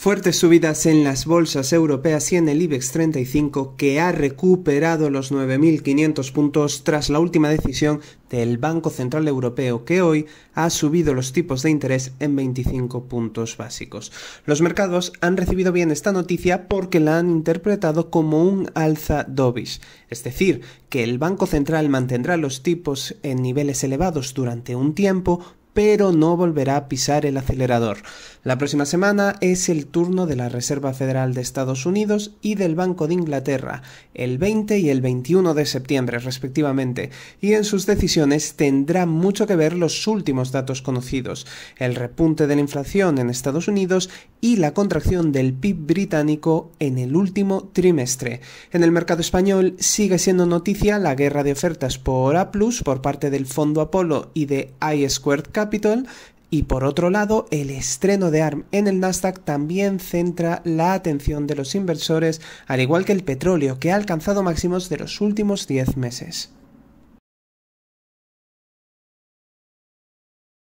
Fuertes subidas en las bolsas europeas y en el IBEX 35 que ha recuperado los 9.500 puntos tras la última decisión del Banco Central Europeo que hoy ha subido los tipos de interés en 25 puntos básicos. Los mercados han recibido bien esta noticia porque la han interpretado como un alza dovish, es decir, que el Banco Central mantendrá los tipos en niveles elevados durante un tiempo pero no volverá a pisar el acelerador. La próxima semana es el turno de la Reserva Federal de Estados Unidos y del Banco de Inglaterra, el 20 y el 21 de septiembre respectivamente, y en sus decisiones tendrá mucho que ver los últimos datos conocidos, el repunte de la inflación en Estados Unidos y la contracción del PIB británico en el último trimestre. En el mercado español sigue siendo noticia la guerra de ofertas por A+, por parte del Fondo Apolo y de I Squared Cap y por otro lado, el estreno de ARM en el Nasdaq también centra la atención de los inversores, al igual que el petróleo, que ha alcanzado máximos de los últimos 10 meses.